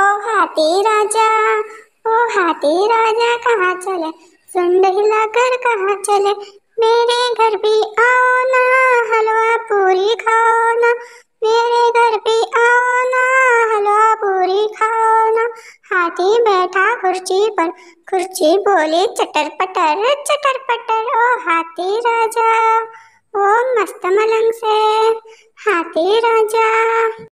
ओ हाथी राजा ओ हाथी राजा कहाँ चले सुंड हिला कर कहाँ चले मेरे घर भी आओ ना हलवा पूरी खाओ ना मेरे घर भी आओ ना हलवा पूरी खाओ ना हाथी बैठा कुर्सी पर कुर्सी बोले चटर पटर चटर पटर ओ हाथी राजा ओ मस्त मलंग से हाथी राजा